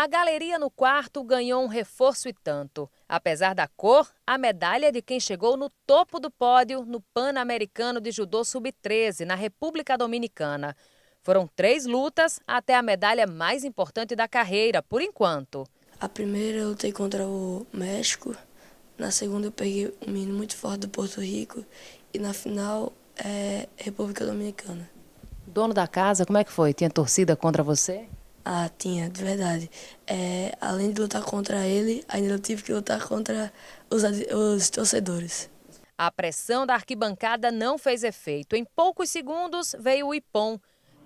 A galeria no quarto ganhou um reforço e tanto. Apesar da cor, a medalha é de quem chegou no topo do pódio no Pan-Americano de Judô Sub-13, na República Dominicana. Foram três lutas até a medalha mais importante da carreira, por enquanto. A primeira eu lutei contra o México, na segunda eu peguei um menino muito forte do Porto Rico e na final é República Dominicana. Dono da casa, como é que foi? Tinha torcida contra você? Ah, tinha, de verdade. É, além de lutar contra ele, ainda tive que lutar contra os, os torcedores. A pressão da arquibancada não fez efeito. Em poucos segundos veio o IPOM.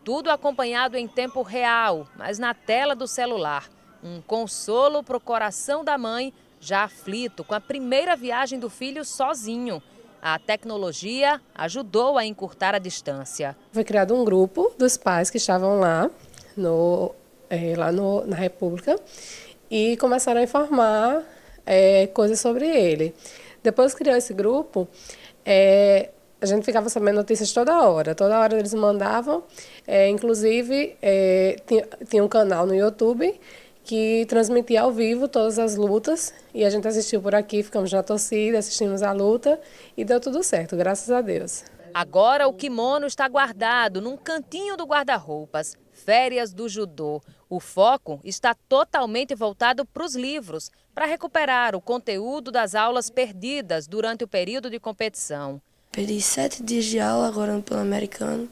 Tudo acompanhado em tempo real, mas na tela do celular. Um consolo para o coração da mãe, já aflito com a primeira viagem do filho sozinho. A tecnologia ajudou a encurtar a distância. Foi criado um grupo dos pais que estavam lá no é, lá no, na República e começaram a informar é, coisas sobre ele. Depois criou esse grupo, é, a gente ficava sabendo notícias toda hora, toda hora eles mandavam, é, inclusive é, tinha, tinha um canal no YouTube que transmitia ao vivo todas as lutas e a gente assistiu por aqui, ficamos na torcida, assistimos a luta e deu tudo certo, graças a Deus. Agora o kimono está guardado num cantinho do guarda-roupas. Férias do judô. O foco está totalmente voltado para os livros, para recuperar o conteúdo das aulas perdidas durante o período de competição. Perdi sete dias de aula agora no Pan-Americano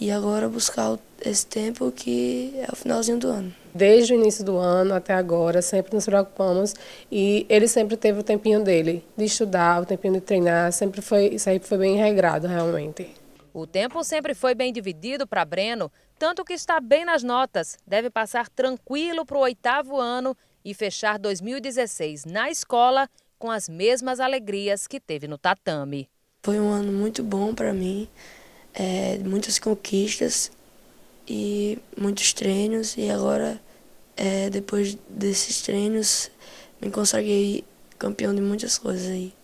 e agora buscar esse tempo que é o finalzinho do ano desde o início do ano até agora, sempre nos preocupamos e ele sempre teve o tempinho dele, de estudar, o tempinho de treinar, sempre foi, isso aí foi bem regrado realmente. O tempo sempre foi bem dividido para Breno, tanto que está bem nas notas, deve passar tranquilo para o oitavo ano e fechar 2016 na escola com as mesmas alegrias que teve no tatame. Foi um ano muito bom para mim, é, muitas conquistas e muitos treinos e agora é, depois desses treinos, me consagrei campeão de muitas coisas aí.